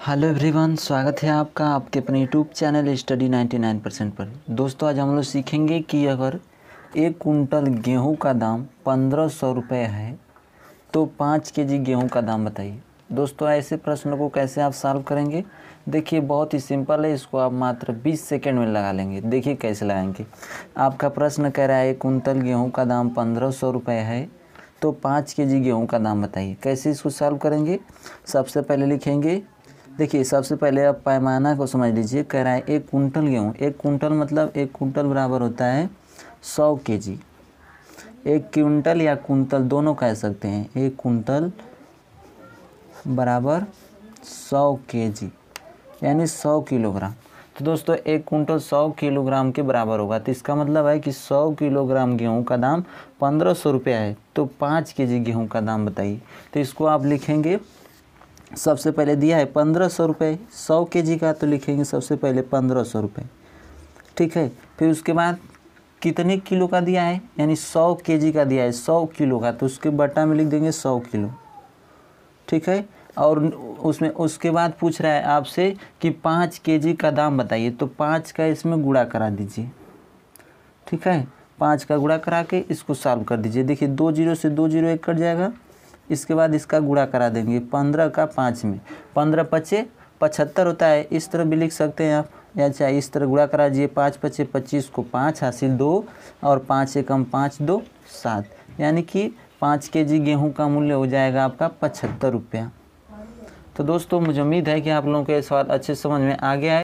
hello everyone स्वागत है आपका आपके अपने यूट्यूब चैनल स्टडी 99 परसेंट पर दोस्तों आज हम लोग सीखेंगे कि अगर एक कुंटल गेहूं का दाम पंद्रह सौ रुपये है तो पाँच के जी गेहूँ का दाम बताइए दोस्तों ऐसे प्रश्नों को कैसे आप सॉल्व करेंगे देखिए बहुत ही सिंपल है इसको आप मात्र 20 सेकेंड में लगा लेंगे देखिए कैसे लगाएंगे आपका प्रश्न कह रहा है एक कुंटल गेहूँ का दाम पंद्रह सौ रुपये है तो पाँच के जी गेहूँ का दाम बताइए कैसे इसको सॉल्व करेंगे सबसे पहले लिखेंगे देखिए सबसे पहले आप पैमाना को समझ लीजिए कह रहा है एक कुंटल गेहूँ एक कुंटल मतलब एक कुंटल बराबर होता है सौ के जी एक क्विंटल या कुंतल दोनों कह सकते हैं एक कुंतल बराबर सौ के जी यानी सौ किलोग्राम तो दोस्तों एक कुंटल सौ किलोग्राम के बराबर होगा तो इसका मतलब है कि सौ किलोग्राम गेहूँ का दाम पंद्रह सौ रुपया है तो पाँच के जी गेहूँ का दाम बताइए तो इसको आप लिखेंगे सबसे पहले दिया है पंद्रह सौ रुपये सौ के जी का तो लिखेंगे सबसे पहले पंद्रह सौ रुपये ठीक है फिर उसके बाद कितने किलो का दिया है यानी सौ के जी का दिया है सौ किलो का तो उसके बट्टा में लिख देंगे सौ किलो ठीक है और उसमें उसके बाद पूछ रहा है आपसे कि पाँच के जी का दाम बताइए तो पाँच का इसमें गुड़ा करा दीजिए ठीक है पाँच का गुड़ा करा के इसको सॉल्व कर दीजिए देखिए दो जीरो से दो जीरो एक कट जाएगा इसके बाद इसका गुड़ा करा देंगे पंद्रह का पाँच में पंद्रह पच्चे पचहत्तर होता है इस तरह भी लिख सकते हैं आप या चाहे इस तरह गुड़ा करा दिए पाँच पचे पच्चीस को पाँच हासिल दो और पाँच एकम पाँच दो सात यानी कि पाँच के जी गेहूँ का मूल्य हो जाएगा आपका पचहत्तर रुपया तो दोस्तों मुझे उम्मीद है कि आप लोगों को ये सवाल अच्छे समझ में आ गया है